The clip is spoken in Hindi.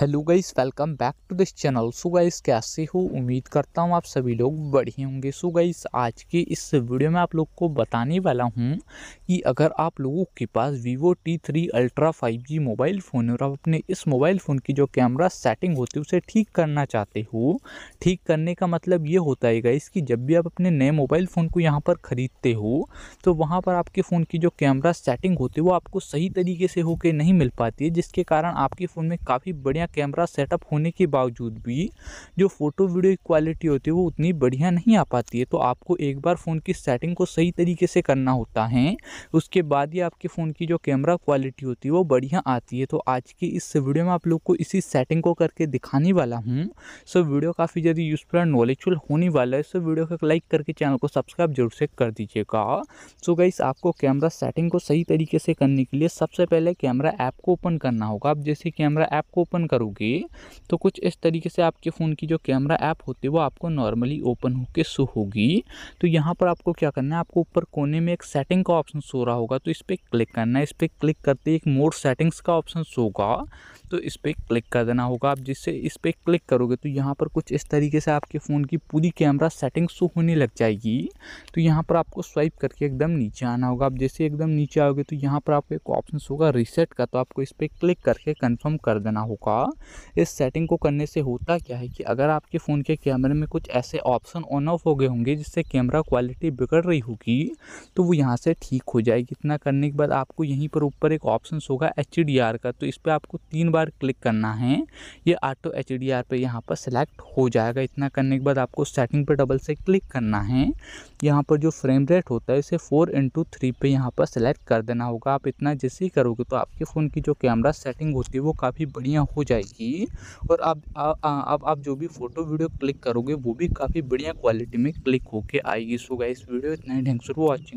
hello guys welcome back to this channel so guys कैसे हो उम्मीद करता हूँ आप सभी लोग बढ़िया होंगे सो गाइस आज की इस वीडियो में आप लोग को बताने वाला हूँ कि अगर आप लोगों के पास Vivo T three ultra five G mobile phone है और आप अपने इस मोबाइल फ़ोन की जो कैमरा सेटिंग होती है उसे ठीक करना चाहते हो ठीक करने का मतलब ये होता है गाइस कि जब भी आप अपने नए मोबाइल फ़ोन को यहाँ पर ख़रीदते हो तो वहाँ पर आपके फ़ोन की जो कैमरा सेटिंग होती है वो आपको सही तरीके से होके नहीं मिल पाती है जिसके कारण आपके फ़ोन में काफ़ी बढ़िया बढ़िया कैमरा सेटअप होने के बावजूद भी जो फ़ोटो वीडियो की क्वालिटी होती है वो उतनी बढ़िया नहीं आ पाती है तो आपको एक बार फ़ोन की सेटिंग को सही तरीके से करना होता है उसके बाद ही आपके फ़ोन की जो कैमरा क्वालिटी होती है वो बढ़िया आती है तो आज की इस वीडियो में आप लोग को इसी सेटिंग को करके दिखाने वाला हूँ सो वीडियो काफ़ी ज़्यादा यूज़फुल और नॉलेजफुल होने वाला है सो वीडियो को लाइक करके चैनल को सब्सक्राइब जरूर से कर दीजिएगा सो गाइस आपको कैमरा सेटिंग को सही तरीके से करने के लिए सबसे पहले कैमरा ऐप को ओपन करना होगा आप जैसे कैमरा ऐप को ओपन कर करोगे तो कुछ इस तरीके से आपके फ़ोन की जो कैमरा ऐप होती है वो आपको नॉर्मली ओपन होके शो होगी तो यहाँ पर आपको क्या करना है आपको ऊपर कोने में एक सेटिंग का ऑप्शन शो रहा होगा तो इस पर क्लिक करना है इस पर क्लिक करते एक मोर सेटिंग्स का ऑप्शन शो होगा तो इस पर क्लिक कर देना होगा आप जिससे इस पर क्लिक करोगे तो यहाँ पर कुछ इस तरीके से आपके फ़ोन की पूरी कैमरा सेटिंग शो होने लग जाएगी तो यहाँ पर आपको स्वाइप करके एकदम नीचे आना होगा आप जैसे एकदम नीचे आओगे तो यहाँ पर आपको एक ऑप्शन होगा रीसेट का तो आपको इस पर क्लिक करके कंफर्म कर देना होगा होगा इस सेटिंग को करने से होता क्या है कि अगर आपके फ़ोन के कैमरे में कुछ ऐसे ऑप्शन ऑन ऑफ हो गए होंगे जिससे कैमरा क्वालिटी बिगड़ रही होगी तो वो यहाँ से ठीक हो जाएगी इतना करने के बाद आपको यहीं पर ऊपर एक ऑप्शन होगा एच का तो इस पर आपको तीन बार क्लिक करना है ये ऑटो एच डी आर पर यहाँ पर सिलेक्ट हो जाएगा इतना करने के बाद आपको सेटिंग पर डबल से क्लिक करना है यहाँ पर जो फ्रेम रेट होता है इसे फोर इंटू थ्री पे यहाँ पर सेलेक्ट कर देना होगा आप इतना जैसे ही करोगे तो आपके फ़ोन की जो कैमरा सेटिंग होती है वो काफ़ी बढ़िया हो जाएगी जाएगी और आप अब आप जो भी फ़ोटो वीडियो क्लिक करोगे वो भी काफ़ी बढ़िया क्वालिटी में क्लिक होके आएगी सो गाइस वीडियो इतना ही थैंक्स फॉर वॉचिंग